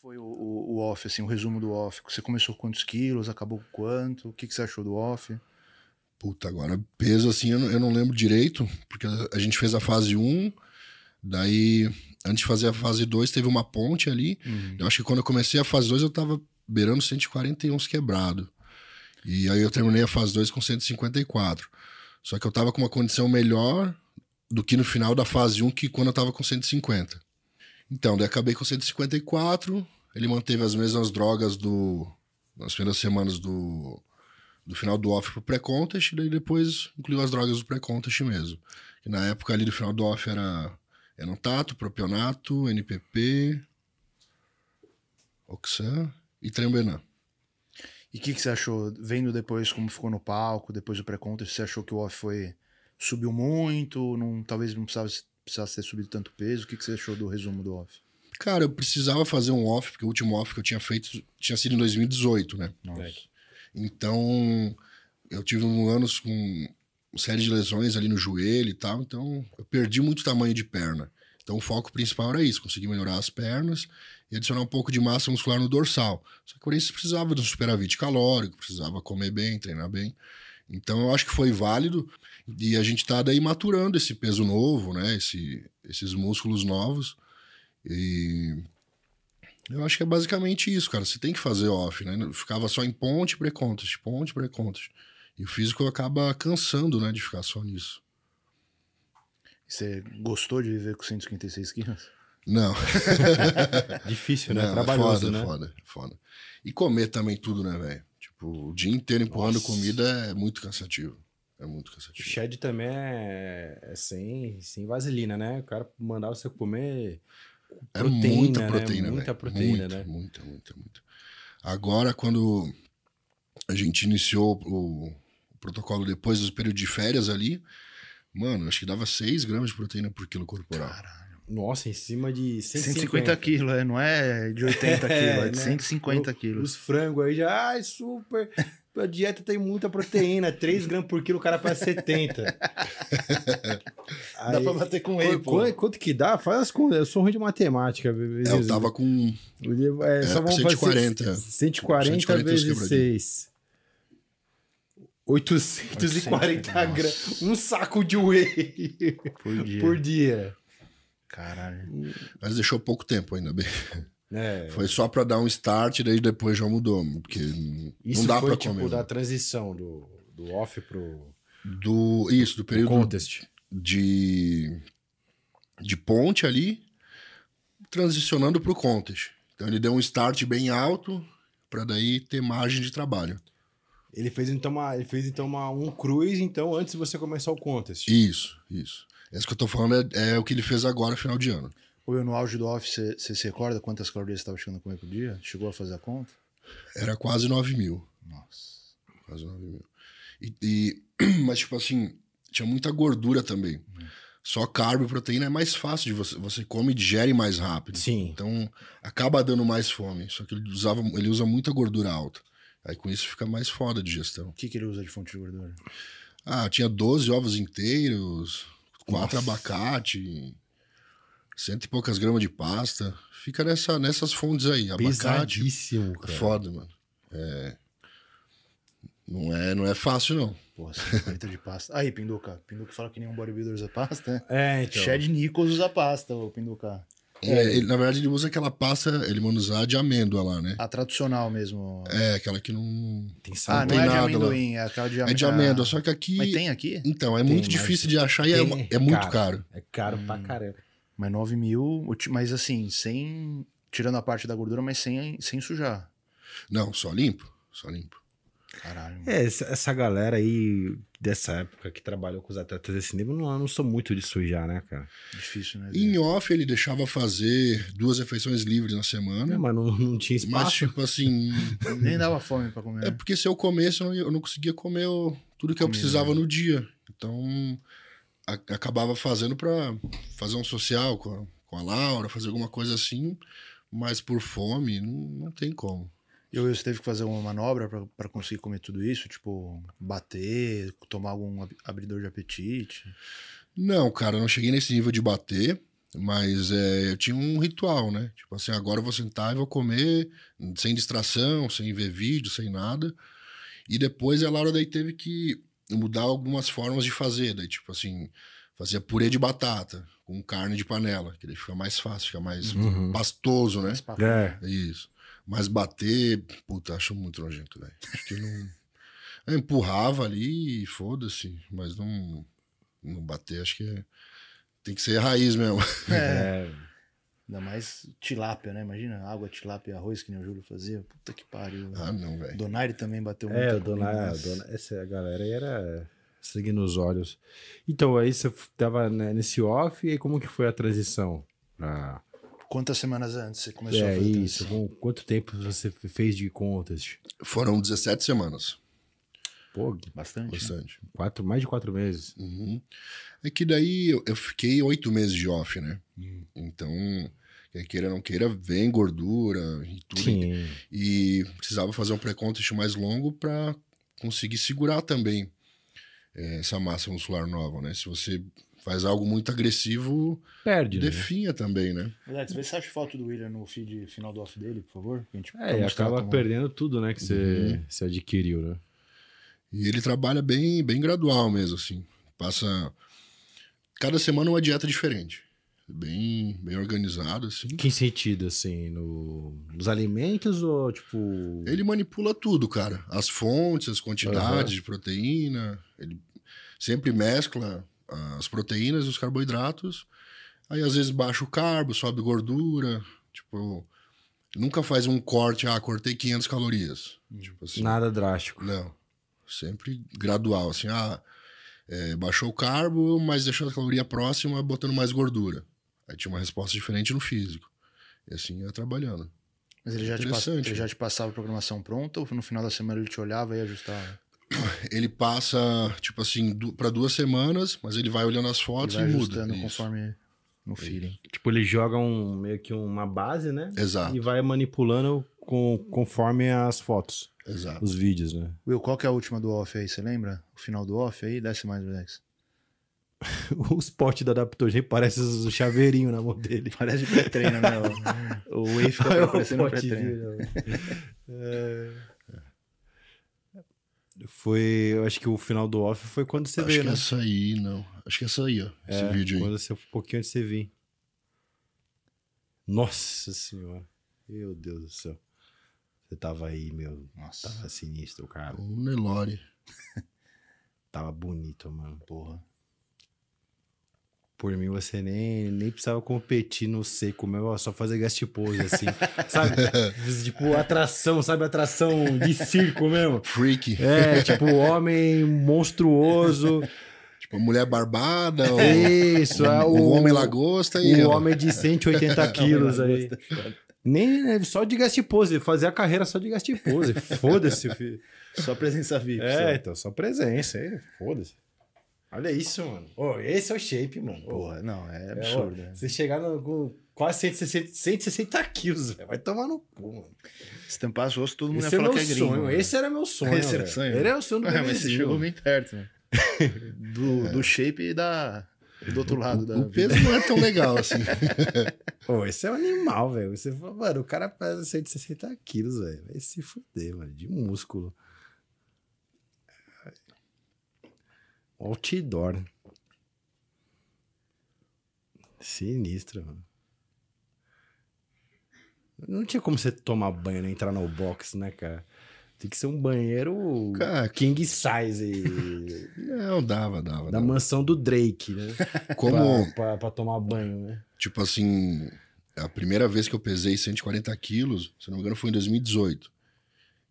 foi o, o, off, assim, o resumo do off? Você começou quantos quilos, acabou com quanto? O que, que você achou do off? Puta, agora, peso assim, eu não, eu não lembro direito, porque a gente fez a fase 1, daí, antes de fazer a fase 2, teve uma ponte ali. Uhum. Eu acho que quando eu comecei a fase 2, eu tava beirando 141 quebrado. E aí eu terminei a fase 2 com 154. Só que eu tava com uma condição melhor do que no final da fase 1, que quando eu tava com 150. Então, daí acabei com 154. Ele manteve as mesmas drogas do nas primeiras semanas do, do final do off pro pré-contest, daí depois incluiu as drogas do pré-contest mesmo. na época ali do final do off era enotato, propionato, NPP, oxan e trembenan. E o que, que você achou, vendo depois como ficou no palco, depois do pré-contest, você achou que o off foi subiu muito, não, talvez não precisasse precisasse ter subido tanto peso? O que, que você achou do resumo do off? Cara, eu precisava fazer um off, porque o último off que eu tinha feito tinha sido em 2018, né? Nossa. Então, eu tive um anos com série de lesões ali no joelho e tal, então eu perdi muito tamanho de perna. Então o foco principal era isso, conseguir melhorar as pernas e adicionar um pouco de massa muscular no dorsal. Só que por isso precisava de um superávit calórico, precisava comer bem, treinar bem. Então eu acho que foi válido e a gente está daí maturando esse peso novo, né? Esse, esses músculos novos. E eu acho que é basicamente isso, cara. Você tem que fazer off, né? Eu ficava só em ponte pré-contas, ponte pré-contas. E o físico acaba cansando, né, de ficar só nisso. Você gostou de viver com 156 quilos? Não. Difícil, né? Não, é Trabalhoso, foda, né? Foda, foda. E comer também tudo, né, velho? Tipo, o dia inteiro empurrando Nossa. comida é muito cansativo. É muito cansativo. O shed também é, é sem, sem vaselina, né? O cara mandar você comer é proteína, muita né? proteína, né? Muita proteína, muita, né? Muita, muita, muita. Agora, quando a gente iniciou o, o protocolo depois do período de férias ali, mano, acho que dava 6 gramas de proteína por quilo corporal. Caralho. Nossa, em cima de 150. 150 quilos, é, não é de 80 é, quilos, é, é de né? 150 quilos. Os frangos aí já, ai, super. A dieta tem muita proteína, 3 é gramas por quilo, o cara para 70. aí, dá para bater com ele, pô. Quanto, que dá? Faz as contas. Eu sou ruim de matemática. é, eu tava com. É, é, só vamos 140. Fazer 140, 140 vezes 6. 840 gramas. Um saco de whey por dia. Por dia. Caralho. Mas deixou pouco tempo, ainda bem. É, foi só para dar um start, daí depois já mudou, porque isso não dá para tipo, comer. da né? transição do, do off pro do isso, do período contest. de de ponte ali transicionando pro contest. Então ele deu um start bem alto para daí ter margem de trabalho. Ele fez então uma, ele fez então uma, um cruz então antes de você começar o contest. Isso, isso. Essa é que eu tô falando é, é, o que ele fez agora, final de ano. Ou eu no auge do off, você se recorda quantas calorias você estava chegando a comer por dia? Chegou a fazer a conta? Era quase 9 mil. Nossa. Quase 9 mil. E, e mas, tipo assim, tinha muita gordura também. Hum. Só carbo e proteína é mais fácil de você. Você come e digere mais rápido. Sim. Então acaba dando mais fome. Só que ele usava, ele usa muita gordura alta. Aí com isso fica mais foda a digestão. O que, que ele usa de fonte de gordura? Ah, tinha 12 ovos inteiros, quatro abacate, cento e poucas gramas de pasta. Fica nessa, nessas fontes aí. Abacate. É cara. Foda, mano. É. Não é, não é fácil, não. Porra, 50 de pasta. Aí, Pinduca. Pinduca fala que nenhum bodybuilder usa pasta, né? É, então. Chad Nichols usa pasta, o Pinduca. É, é. Ele, na verdade, ele usa aquela pasta, ele manda usar de amêndoa lá, né? A tradicional mesmo. É, aquela que não. Tem sal, ah, não, não é de amendoim, lá. é aquela de amêndoa. É de amêndoa, só que ah, aqui. Mas tem aqui? Então, é tem, muito difícil de achar e é, é, muito caro. É caro pra hum. caramba. Mas 9 mil, mas assim, sem. Tirando a parte da gordura, mas sem, sem sujar. Não, só limpo. Só limpo. Caralho. É, essa, galera aí dessa época que trabalhou com os atletas desse nível, não, não sou muito de sujar, né, cara? Difícil, né? Em off, ele deixava fazer duas refeições livres na semana. É, mas não, não tinha espaço. Mas, tipo assim. Nem dava fome pra comer. É né? porque se eu comesse, eu não, eu não conseguia comer tudo que eu precisava né? no dia. Então, a, acabava fazendo pra fazer um social com a, com a Laura, fazer alguma coisa assim. Mas por fome, não, não tem como eu teve que fazer uma manobra para conseguir comer tudo isso? Tipo, bater, tomar algum abridor de apetite? Não, cara, eu não cheguei nesse nível de bater, mas é, eu tinha um ritual, né? Tipo assim, agora eu vou sentar e vou comer sem distração, sem ver vídeo, sem nada. E depois a Laura daí teve que mudar algumas formas de fazer, daí tipo assim, fazia purê de batata com carne de panela, que daí fica mais fácil, fica mais uhum. pastoso, né? é. Isso. Mas bater, puta, acho muito nojento, velho. Acho que não. Eu empurrava ali e foda-se, mas não, não bater, acho que é... tem que ser raiz mesmo. É. Ainda mais tilápia, né? Imagina água, tilápia, arroz, que nem o Júlio fazia. Puta que pariu. Ah, não, velho. Donário também bateu é, muito. É, o Donário, dona, essa galera aí era seguindo os olhos. Então, aí você tava né, nesse off, e como que foi a transição Ah. Quantas semanas antes você começou é, a fazer isso? quanto tempo você fez de contas? Foram 17 semanas. Pô, bastante. Né? Bastante. Né? Quatro, mais de quatro meses. Uhum. É que daí eu, eu, fiquei oito meses de off, né? Hum. Então, queira queira não queira, vem gordura e tudo. Sim. E precisava fazer um pré-contest mais longo para conseguir segurar também é, essa massa muscular nova, né? Se você faz algo muito agressivo, perde, né? definha né? também, né? Alex, vê se acha foto do William no feed final do off dele, por favor. A gente é, acaba perdendo tudo, né, que você uhum. Se adquiriu, né? E ele trabalha bem, bem gradual mesmo, assim. Passa cada semana uma dieta diferente. Bem, bem organizado, assim. Que sentido, assim? No, nos alimentos ou, tipo... Ele manipula tudo, cara. As fontes, as quantidades uhum. de proteína. Ele sempre mescla as proteínas e os carboidratos. Aí às vezes baixa o carbo, sobe gordura, tipo, nunca faz um corte, ah, cortei 500 calorias. Hum. Tipo assim, Nada drástico. Não. Sempre gradual, assim, ah, é, baixou o carbo, mas deixou a caloria próxima, botando mais gordura. Aí tinha uma resposta diferente no físico. E assim ia trabalhando. Mas ele já, te, pass... ele já te passava a programação pronta ou no final da semana ele te olhava e ajustava? ele passa, tipo assim, du para duas semanas, mas ele vai olhando as fotos e muda. conforme no é feeling. Tipo, ele joga um, meio que uma base, né? Exato. E vai manipulando com, conforme as fotos. Exato. Os vídeos, né? Will, qual que é a última do off aí? Você lembra? O final do off aí? Desce mais, Alex. o spot do adaptogen parece o chaveirinho na mão dele. Parece pré-treino, né? o Whey fica parecendo pré-treino. Né, é... Foi, acho que o final do off foi quando você acho veio, Acho que né? essa aí, não. Acho que essa aí, ó. Esse é, vídeo aí. Quando você, um pouquinho antes de você vir. Nossa senhora. Meu Deus do céu. Você tava aí, meu. Nossa. Tava sinistro, cara. O Nelore. tava bonito, mano. Porra. Por mim, você nem, nem precisava competir no seco, meu, só fazer guest pose, assim. sabe? tipo, atração, sabe? Atração de circo mesmo. Freak. É, tipo, homem monstruoso. tipo, mulher barbada. Ou... Isso, é o, o homem lagosta e. O homem de 180 quilos aí. Nem, né, só de guest pose, fazer a carreira só de guest pose. Foda-se, filho. Só presença VIP. É, então, só presença, aí foda-se. Olha isso, mano. Oh, esse é o shape, mano. Porra, não, é, é absurdo. É, oh, né? Você chegar no algum, quase 160, 160 quilos, véio, vai tomar no cu, mano. Estampar os rostos, todo mundo esse ia é que é gringo. Sonho. Né? Esse era meu sonho. Esse era o sonho. Ele é o sonho do é, Mas você chegou bem perto, mano. Né? do, é. do shape e da, do outro lado o, da. O peso vida. não é tão legal assim. Pô, esse é um animal, velho. Você fala, mano, o cara pesa 160 quilos, velho. Vai se fuder, mano, de músculo. Outdoor. Sinistro, mano. Não tinha como você tomar banho, né? Entrar no box, né, cara? Tem que ser um banheiro cara, king size. Não, dava, dava. Da dava. mansão do Drake, né? Como... Pra, pra, pra, tomar banho, né? Tipo assim, a primeira vez que eu pesei 140 quilos, se não me engano, foi em 2018.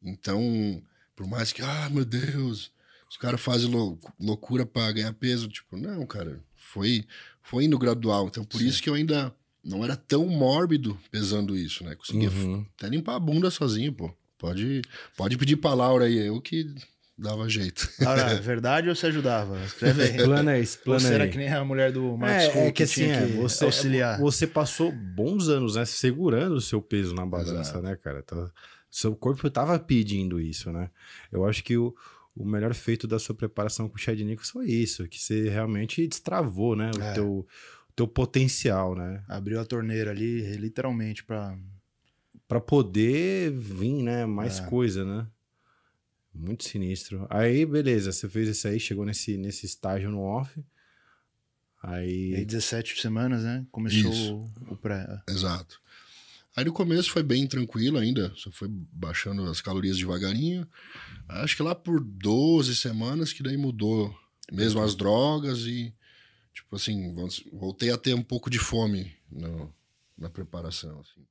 Então, por mais que, ah, meu Deus, os caras fazem lou loucura para ganhar peso. Tipo, não, cara, foi, foi indo gradual. Então, por Sim. isso que eu ainda não era tão mórbido pesando isso, né? Conseguia uhum. até limpar a bunda sozinho, pô. Pode, pode pedir pra Laura aí, eu que dava jeito. Laura, é verdade ou se ajudava? Escreve aí. Plana isso, plana Você era que nem a mulher do é, Marcos é, assim, é que, assim, que é, você, auxiliar. Você passou bons anos, né? Segurando o seu peso na balança, Exato. né, cara? Tá, seu corpo tava pedindo isso, né? Eu acho que o o melhor feito da sua preparação com o Chad Nichols foi isso, que você realmente destravou, né? O é. teu, o teu potencial, né? Abriu a torneira ali, literalmente, para para poder vir, né? Mais é. coisa, né? Muito sinistro. Aí, beleza, você fez isso aí, chegou nesse, nesse estágio no off. Aí... aí 17 semanas, né? Começou isso. o pré. É. Exato. Aí no começo foi bem tranquilo ainda, só foi baixando as calorias devagarinho. Acho que lá por 12 semanas que daí mudou mesmo as drogas e, tipo assim, voltei a ter um pouco de fome no, na preparação, assim.